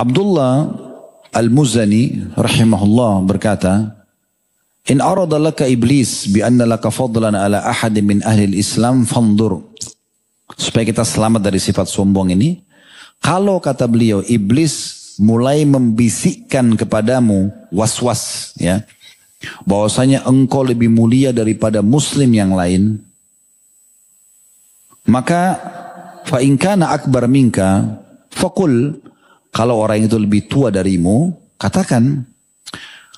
Abdullah Al-Muzani rahimahullah berkata, In arada laka iblis bi anna laka fadlan ala ahad min ahli islam fandur. Supaya kita selamat dari sifat sombong ini. Kalau kata beliau iblis mulai membisikkan kepadamu was-was ya. Bahwasanya engkau lebih mulia daripada muslim yang lain. Maka fa'inkana akbar minka fakul. Kalau orang itu lebih tua darimu, katakan,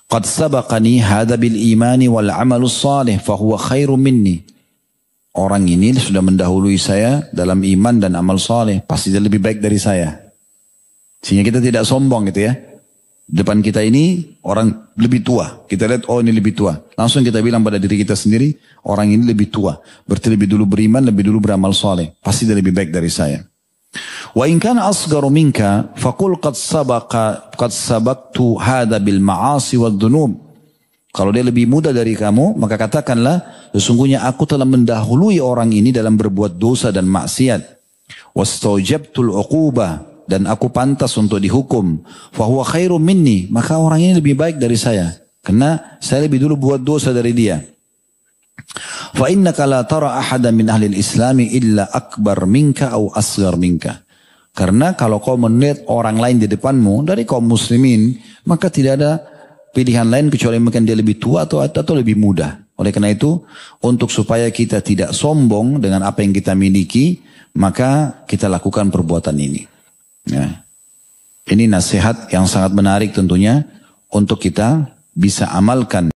Qad سَبَقَنِي hadha bil imani wal amalu salih fahuwa khairu minni. Orang ini sudah mendahului saya dalam iman dan amal saleh, pasti dia lebih baik dari saya. Sehingga kita tidak sombong gitu ya. Depan kita ini orang lebih tua. Kita lihat, oh ini lebih tua. Langsung kita bilang pada diri kita sendiri, orang ini lebih tua. Berarti lebih dulu beriman, lebih dulu beramal saleh, Pasti dia lebih baik dari saya. Wa in kana asgaru minka faqul qad sabaqa qad sabaqtu hadha bil ma'asi wad dhunub. Kalau dia lebih muda dari kamu, maka katakanlah sesungguhnya aku telah mendahului orang ini dalam berbuat dosa dan maksiat. Wastaujabtul uqubah dan aku pantas untuk dihukum. Fahuwa khairu minni, maka orang ini lebih baik dari saya. Karena saya lebih dulu buat dosa dari dia. Fa inna kala tara ahada min ahli islami illa akbar minka au asgar minka. Karena kalau kau melihat orang lain di depanmu dari kaum muslimin, maka tidak ada pilihan lain kecuali mungkin dia lebih tua atau atau lebih muda. Oleh karena itu, untuk supaya kita tidak sombong dengan apa yang kita miliki, maka kita lakukan perbuatan ini. Ya. Ini nasihat yang sangat menarik tentunya untuk kita bisa amalkan